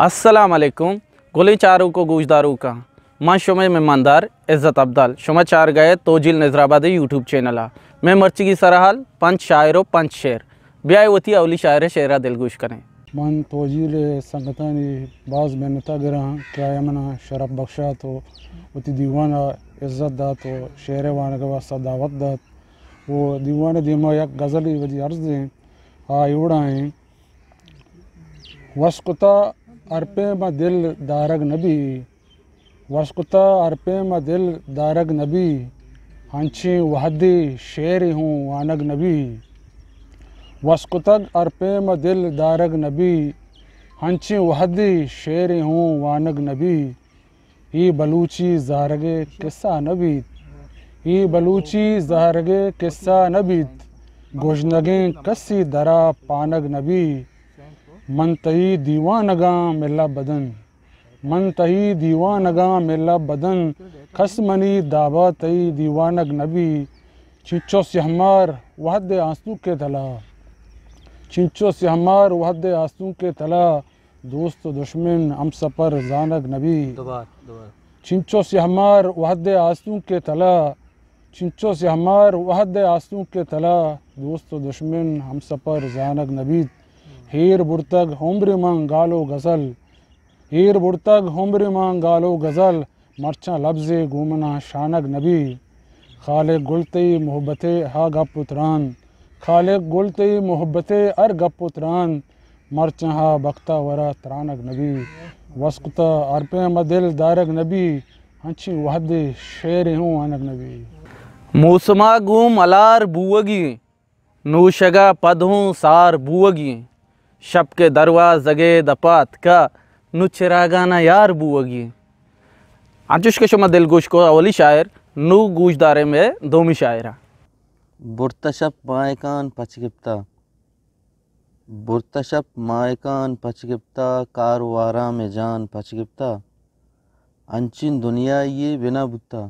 असलकुम गोली चारू को गूजदारू का माँ शुमे मेहमानदार इज़्ज़त अब्दाल शुमा चार गए तोजिल नजराबादी यूट्यूब चैनल आ मैं मर्ची की सराहाल पंच शायरों पंच शेर ब्याह वो अवली शायर शेरा दिलगुश करें मन तोजिल संगतानी बाज मेहनता गिरा क्या मना शराब बख्शा तो उती दीवाना इज़्ज़त दा तो शेर वान के वास्ता दावत दा वो दीवान दीमा या गज़ल अर्ज़ दें हाँ इवड़ा हैं वस्कुता अरपे म दिल दारग नबी ವಸ್ಕುತ अरपे म दिल दारग नबी हंछी वहदी शेर हूँ वानग नबी वस्कुतग अरपे म दिल दारग नबी हंची वहदी शेर हूँ वानग नबी ई बलूची जारगे किस्सा नबीत ई बलूची जारगे किस्सा नबीत गोजनगे कसी दरा पानग नबी منتهی دیوانگاه ملا بدن منتهی دیوانگاه ملا بدن خسمنی دعوا تئی دیوانگ نبی چنچو سے ہمار وحد آنسو کے تلا چنچو سے ہمار وحد آنسو کے تلا دوست و دشمن ہم سفر زانگ نبی چنچو سے ہمار وحد آنسو کے تلا چنچو سے ہمار وحد آنسو کے تلا دوست و دشمن ہم سفر زانگ نبی हीर बुरतग होम्र मांग गालो गज़ल हीर बुरतग होम्र मांग गालो गज़ल मरचा लफ्ज़ गुमना शानग नबी खाले गुलतई मोहब्बत हा गपुतरान खाले गुलतई मोहब्बत अर गपुतरान मरचा हा बख्ता वरा तरानग नबी वस्कुता अरपे मदिल दारग नबी हंची वहद शेर हूँ अनग नबी मौसमा गुम अलार बुअगी नूशगा पदहों सार बुअगी शब के दरवाज़गे दपात का गाना यार बुअगी आजुश के शुमा दिलगुश को अवली शायर नू गूज दारे में दोमी शायरा शब माए कान पचगिप्ता शब माए कान पचगिप्ता कारवारा में जान पचगिप्ता अनचिन दुनिया ये बिना बुत्ता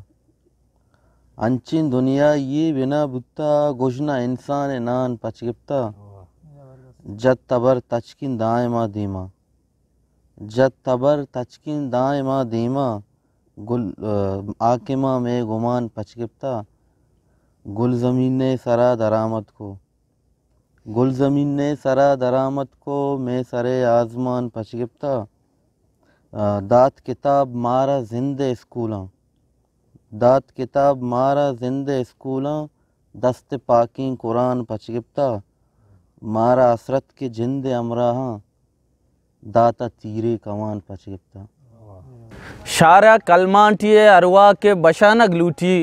अनचिन दुनिया ये बिना बुत्ता गोजना इंसान नान पचगिप्ता जद तबर तचकिन दाए माँ दीमा जद तबर तचकिन दाए माँ दीमा गुल आकिमा में गुमान पचगिप्ता गुल ज़मीन ने सरा दरामद को गुल ज़मीन ने सरा दरामद को मैं सरे आजमान पचगिप्ता दात किताब मारा जिंदे स्कूलां दात किताब मारा जिंदे स्कूलां दस्त पाकिन कुरान पचगिप्ता मारा असरत के जिंदे अमरा दाता तीरे कमान पचेपता शारा कलमांटिए अरवा के बशानक लूटी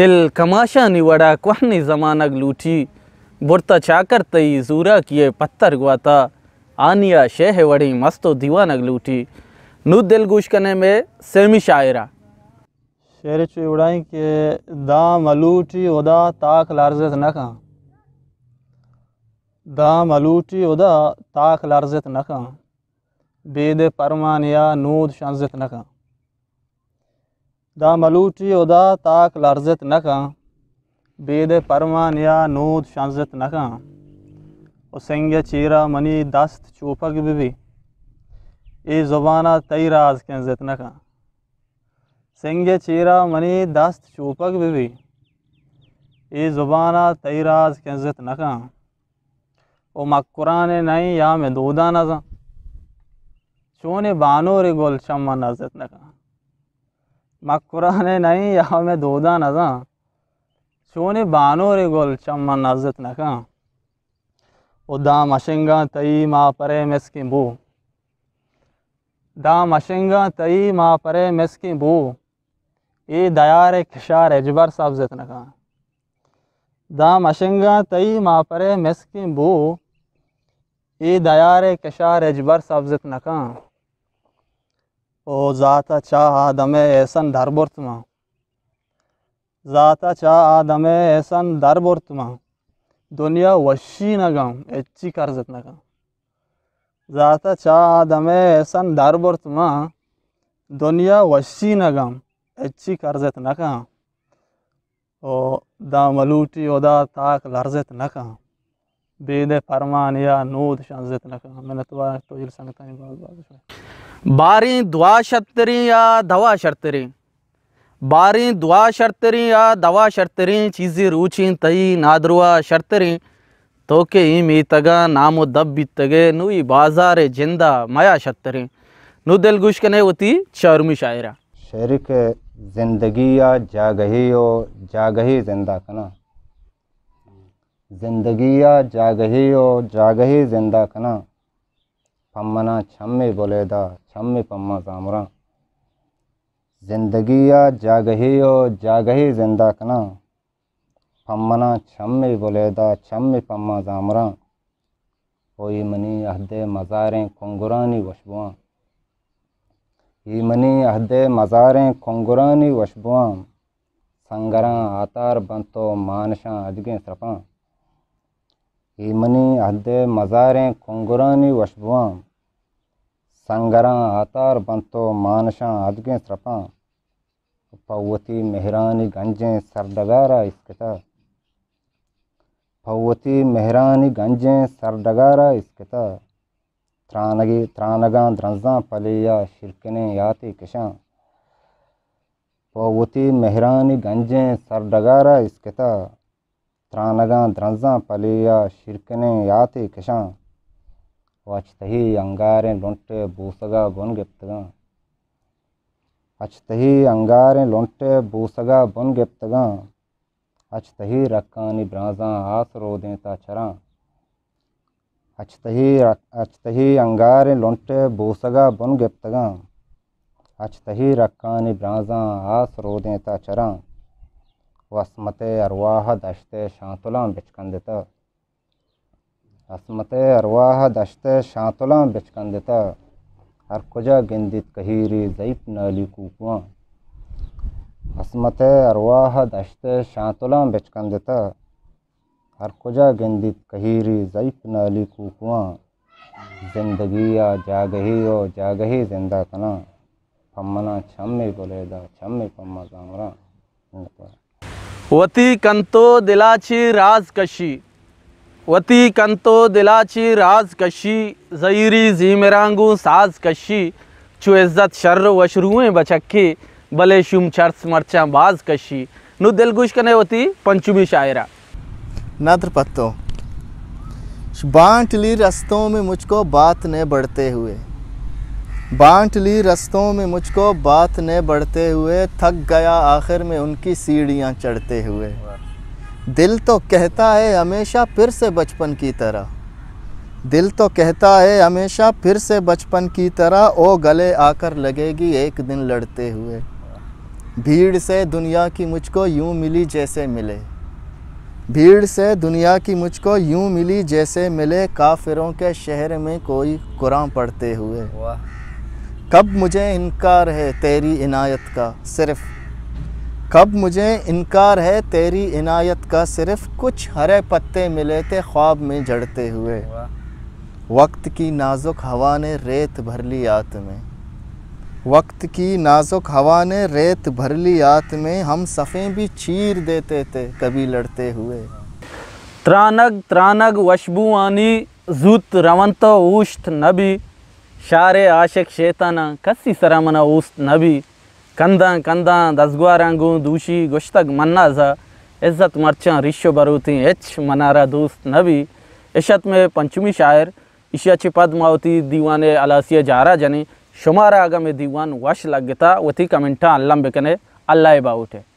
दिल कमाशा निवड़ा क्वानी जमानक लूटी बुरता चाकर तई जूरा किए पत्थर गुआता आनिया शेह वड़ी मस्तो दीवानक लूटी नू दिल गुश कने में सेमी शायरा शेर चुड़ाई के दाम लूटी उदा ताक लारजत न कहा द मलूटी उदा ताक लर्जित नख बेद परमानिया नूद शांजित नख द मलूटी उद ताक लर्जित नख बेद परमानिया नूद शंजित नख उसंग चीरा मनी दस्त चूपक भी ए जुबाना तई राज कंजित नख सिंग चीरा मनी दस्त चूपक भी ए जुबाना तई राज कंजित नख ओ मकुरान नहीं या में दूदा नजा चोने बानो रे गोल शम्मा नजत न कहा मकुरान नहीं या मैं दूदा नजा चोने बानो रे गोल शम्मा नजत न कहा ओ दाम अशिंगा तई माँ परे मिसकी बू दाम अशिंगा तई माँ परे मिसकी बू ये रे खिशार अजबर साहब जत न कहा दामशंगा तई मापरे मेस्किन बू ई दयार कशार अजबर सब्जत नका ओ ज़ाता चाह आदम ऐसन दर बुरतमा ज़ाता चाह आदम ऐसन दर बुरतमा दुनिया वशी नगम एच्ची कर्जत नगम ज़ाता चाह आदम ऐसन दर बुरतमा दुनिया वशी नगम एच्ची Karjat नगम o da maluti o da tak larzet naka बेद फरमान या नूद न कहाँ मैंने तो तो ये संगता नहीं बात बात बारी दुआ शर्तरी या दवा शर्तरी बारी दुआ शर्तरी या दवा शर्तरी चीज़ी रूची तई नादरुआ शर्तरी तो के ई मी तगा नामो दब भी तगे नुई बाजार जिंदा माया शर्तरी नु दिल गुश कने होती चारुमी शायरा शायरी के जिंदगी या जागही हो जागही जिंदा कना जिंदगी या जागही हो जागही जिंदा कना पम्मना छमे बोलेदा छमे पम्मा सामरा जिंदगी या जागही हो जागही जिंदा कना पम्मना छमे बोलेदा छमे पम्मा सामरा कोई मनी अहदे मज़ारें कुंगुरानी वशबुआ हिमनी हदे मज़ारें खुंगुरानी वशबुआं संगरां आतार बंतो मानशां अजगें सरपां हिमनी हदे मज़ारें खुंगुरानी वशबुआं संगरा आतार बंतो मानशां अजगें सरपां पवती मेहरानी गंजें सरडगारा इसकता पवती मेहरानी गंजें सरडगारा इसकता त्राणगे त्राणगा ध्रंसा फलेया शिरकने याति किशां पवती मेहरानी गंजें सरडगारा इसकता त्राणगा ध्रंसा फलेया शिरकने याति किशां वचतही अंगारें लुंटे बूसगा बुन गिप्तगा अचतही अंगारें लुंटे बूसगा बुन गिप्तगा अचतही रक्कानी ब्राजा आस रो देता चरा अचतही अचतही अंगारे लुंट बोसगा बुन गिप्तगा अचतही रक्कानी ब्राजा आस ता चरा वसमत अरवाह दशते शांतुला बिचकंदता असमत अरवाह दशते शांतुला बिचकंदता हर कुजा गिंदित कहीरी जईप नली कुकुआ असमत अरवाह दशते शांतुला बिचकंदता हरकुजा गंदित कहीरी जईफ नाली को कुआँ जिंदगी या जागही ओ जागही जिंदा कना फम्मना छमे बोलेदा छमे पम्मा कामरा वती कंतो दिलाची राज कशी वती कंतो दिलाची राज कशी जईरी जी मेरांगू साज कशी चु इज्जत शर्र वशरुएं बचक्की बले शुम चर्स मरचा बाज कशी नु दिलगुश कने वती पंचमी शायरा नद्र पत्तों बांट ली रस्तों में मुझको बात ने बढ़ते हुए बांट ली रस्तों में मुझको बात ने बढ़ते हुए थक गया आखिर में उनकी सीढ़ियाँ चढ़ते हुए दिल तो कहता है हमेशा फिर से बचपन की तरह दिल तो कहता है हमेशा फिर से बचपन की तरह ओ गले आकर लगेगी एक दिन लड़ते हुए भीड़ से दुनिया की मुझको यूँ मिली जैसे मिले भीड़ से दुनिया की मुझको यूं मिली जैसे मिले काफिरों के शहर में कोई कुरान पढ़ते हुए कब मुझे इनकार है तेरी इनायत का सिर्फ़ कब मुझे इनकार है तेरी इनायत का सिर्फ कुछ हरे पत्ते मिले थे ख्वाब में जड़ते हुए वक्त की नाजुक हवा ने रेत भर ली आत में वक्त की नाजुक हवा ने रेत भर ली आत में हम सफ़े भी चीर देते थे कभी लड़ते हुए त्रानग त्रानग वशबू आनी जूत रवंतो ऊष्ट नबी शारे आशिक शेताना कसी सरामना उस्त नबी कंदा कंदा दसगुआ दसगुआरंगू दूशी गुश्तग मन्ना जा इज्जत मरचा रिश्व बरूती एच मनारा दोस्त नबी इशत में पंचमी शायर इशिया छिपद मावती दीवान अलासिया जारा जनी सुमार आगमे दीवान वाश लागता वती कमेंटा अल्लाम बेकने अल्लाह बाउटे